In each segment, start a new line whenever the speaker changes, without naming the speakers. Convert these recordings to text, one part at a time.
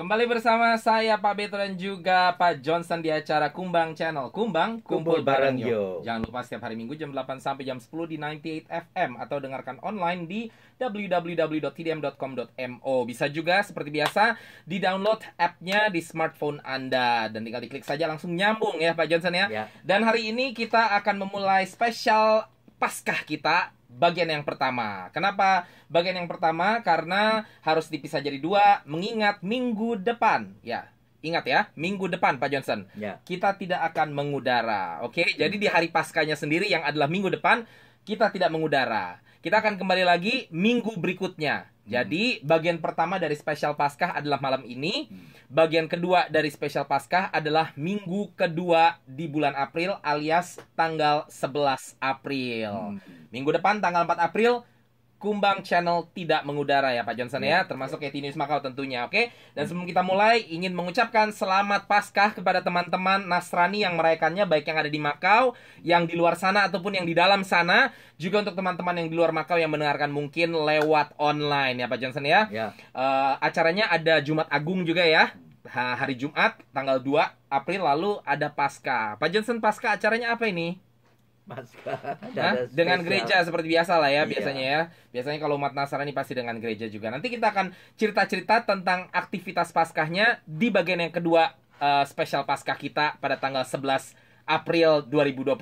Kembali bersama saya Pak Beto dan juga Pak Johnson di acara Kumbang Channel. Kumbang Kumpul, Kumpul Bareng Yo. Jangan lupa setiap hari Minggu jam 8 sampai jam 10 di 98 FM atau dengarkan online di www.tdm.com.mo. Bisa juga seperti biasa di-download app-nya di smartphone Anda dan tinggal diklik saja langsung nyambung ya Pak Johnson ya. ya. Dan hari ini kita akan memulai spesial Paskah kita bagian yang pertama. Kenapa bagian yang pertama? Karena harus dipisah jadi dua, mengingat minggu depan. Ya, ingat ya, minggu depan Pak Johnson. Ya. Kita tidak akan mengudara. Oke, okay? jadi di hari paskanya sendiri yang adalah minggu depan kita tidak mengudara. Kita akan kembali lagi minggu berikutnya. Jadi hmm. bagian pertama dari spesial Paskah adalah malam ini. Hmm. Bagian kedua dari spesial Paskah adalah minggu kedua di bulan April alias tanggal 11 April. Hmm. Minggu depan tanggal 4 April Kumbang Channel tidak mengudara ya Pak Johnson ya, ya. termasuk kayak ya. Makau tentunya, oke. Okay? Dan hmm. sebelum kita mulai ingin mengucapkan selamat Paskah kepada teman-teman Nasrani yang merayakannya baik yang ada di Makau, yang di luar sana ataupun yang di dalam sana, juga untuk teman-teman yang di luar Makau yang mendengarkan mungkin lewat online ya Pak Johnson ya. ya. Uh, acaranya ada Jumat Agung juga ya. Hari Jumat tanggal 2 April lalu ada Paskah. Pak Johnson Paskah acaranya apa ini? Nah, Dengan gereja seperti biasa lah ya, iya. biasanya ya. Biasanya kalau umat Nasrani pasti dengan gereja juga. Nanti kita akan cerita-cerita tentang aktivitas Paskahnya di bagian yang kedua uh, spesial Paskah kita pada tanggal 11 April 2021.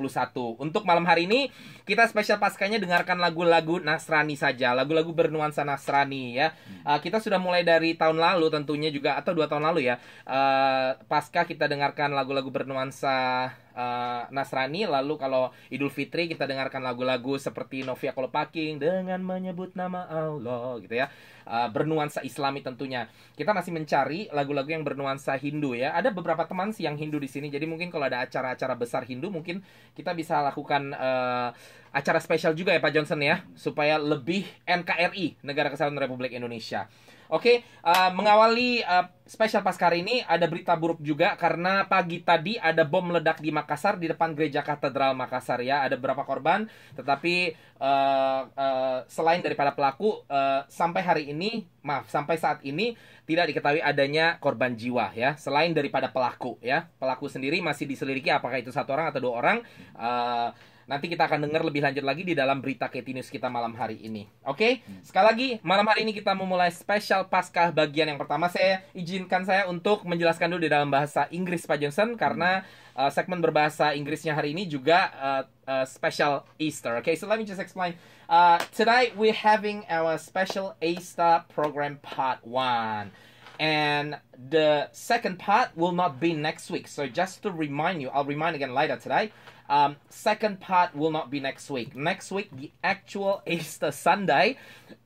Untuk malam hari ini kita spesial paskahnya dengarkan lagu-lagu Nasrani saja, lagu-lagu bernuansa Nasrani ya. Uh, kita sudah mulai dari tahun lalu tentunya juga atau dua tahun lalu ya. Uh, paskah kita dengarkan lagu-lagu bernuansa uh, Nasrani lalu kalau Idul Fitri kita dengarkan lagu-lagu seperti Novia Kolopaking dengan menyebut nama Allah gitu ya uh, bernuansa Islami tentunya kita masih mencari lagu-lagu yang bernuansa Hindu ya ada beberapa teman sih yang Hindu di sini jadi mungkin kalau ada acara-acara besar Hindu mungkin kita bisa lakukan uh, acara spesial juga ya Pak Johnson ya supaya lebih NKRI Negara Kesatuan Republik Indonesia Oke, okay, uh, eh, mengawali uh, spesial pasca hari ini ada berita buruk juga karena pagi tadi ada bom meledak di Makassar di depan gereja katedral Makassar ya. Ada beberapa korban, tetapi uh, uh, selain daripada pelaku uh, sampai hari ini, maaf sampai saat ini tidak diketahui adanya korban jiwa ya. Selain daripada pelaku ya, pelaku sendiri masih diselidiki apakah itu satu orang atau dua orang. Uh, Nanti kita akan dengar lebih lanjut lagi di dalam berita KT kita malam hari ini. Oke, okay? Hmm. sekali lagi malam hari ini kita memulai special Paskah bagian yang pertama. Saya izinkan saya untuk menjelaskan dulu di dalam bahasa Inggris Pak Johnson karena uh, segmen berbahasa Inggrisnya hari ini juga uh, uh, special Easter. Okay, so let me just explain. Uh, tonight we're having our special Easter program part one. and the second part will not be next week. So just to remind you, I'll remind again later today. Um, second part will not be next week. Next week, the actual Easter Sunday,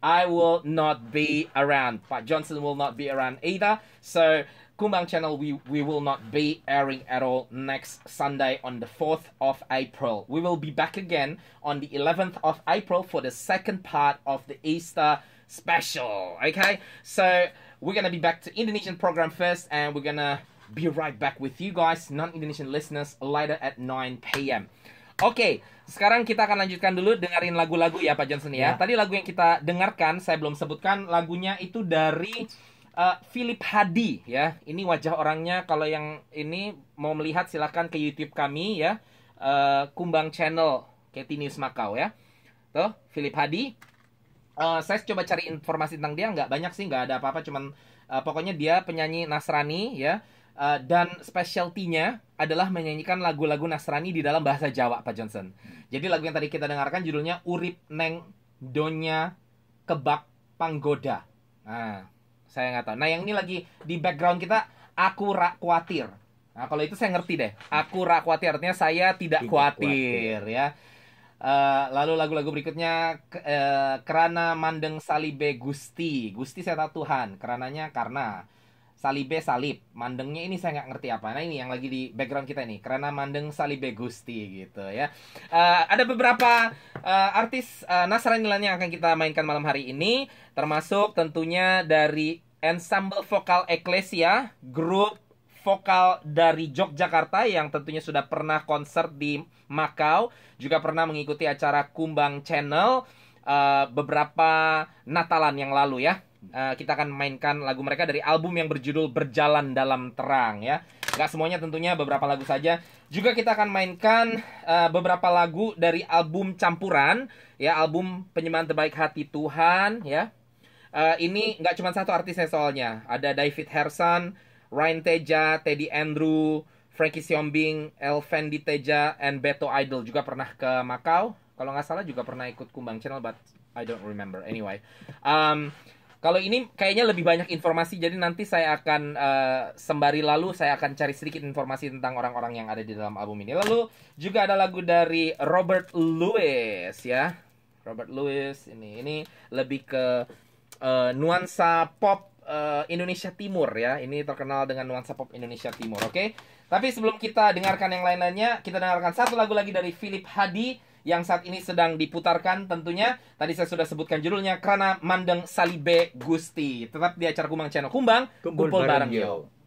I will not be around. But Johnson will not be around either. So Kumbang Channel, we, we will not be airing at all next Sunday on the 4th of April. We will be back again on the 11th of April for the second part of the Easter special. Okay, so we're gonna be back to Indonesian program first, and we're gonna Be right back with you guys, non-Indonesian listeners, later at 9 p.m. Oke, okay, sekarang kita akan lanjutkan dulu dengerin lagu-lagu ya Pak Johnson ya. ya. Tadi lagu yang kita dengarkan, saya belum sebutkan lagunya itu dari uh, Philip Hadi ya. Ini wajah orangnya kalau yang ini mau melihat silahkan ke YouTube kami ya. Uh, Kumbang Channel Katy News Makau ya. Tuh, Philip Hadi. Uh, eh, saya coba cari informasi tentang dia nggak banyak sih, nggak ada apa-apa, cuman uh, pokoknya dia penyanyi Nasrani ya. Eh, dan specialty-nya adalah menyanyikan lagu-lagu Nasrani di dalam bahasa Jawa, Pak Johnson. Jadi lagu yang tadi kita dengarkan judulnya Urip Neng Donya Kebak Panggoda. Nah, saya nggak tahu. Nah, yang ini lagi di background kita Aku Rak Kuatir. Nah, kalau itu saya ngerti deh. Aku Rak Kuatir artinya saya tidak, tidak khawatir, ya. Uh, lalu lagu-lagu berikutnya uh, kerana mandeng salibe gusti gusti saya tahu Tuhan kerananya karena Salibe Salib. Mandengnya ini saya nggak ngerti apa. Nah ini yang lagi di background kita nih. Karena mandeng Salibe Gusti gitu ya. Uh, ada beberapa uh, artis uh, eh, Nasranilan yang akan kita mainkan malam hari ini. Termasuk tentunya dari ensemble vokal Ecclesia, Grup vokal dari Yogyakarta yang tentunya sudah pernah konser di Makau. Juga pernah mengikuti acara Kumbang Channel Eh, beberapa Natalan yang lalu ya. Uh, kita akan mainkan lagu mereka dari album yang berjudul Berjalan Dalam Terang ya. Gak semuanya tentunya beberapa lagu saja. Juga kita akan mainkan uh, beberapa lagu dari album campuran ya album Penyembahan Terbaik Hati Tuhan ya. Uh, ini nggak cuma satu artisnya soalnya. Ada David Herson, Ryan Teja, Teddy Andrew, Frankie Siombing, Elvendi Teja, and Beto Idol juga pernah ke Makau kalau nggak salah juga pernah ikut Kumbang Channel, but I don't remember. Anyway, um, kalau ini kayaknya lebih banyak informasi, jadi nanti saya akan uh, sembari lalu saya akan cari sedikit informasi tentang orang-orang yang ada di dalam album ini. Lalu juga ada lagu dari Robert Lewis ya, Robert Lewis ini ini lebih ke uh, nuansa pop uh, Indonesia Timur ya. Ini terkenal dengan nuansa pop Indonesia Timur, oke? Okay? Tapi sebelum kita dengarkan yang lain-lainnya, kita dengarkan satu lagu lagi dari Philip Hadi yang saat ini sedang diputarkan tentunya tadi saya sudah sebutkan judulnya karena Mandeng Salibe Gusti tetap di acara Kumang Channel Kumbang kumpul, bareng, yo.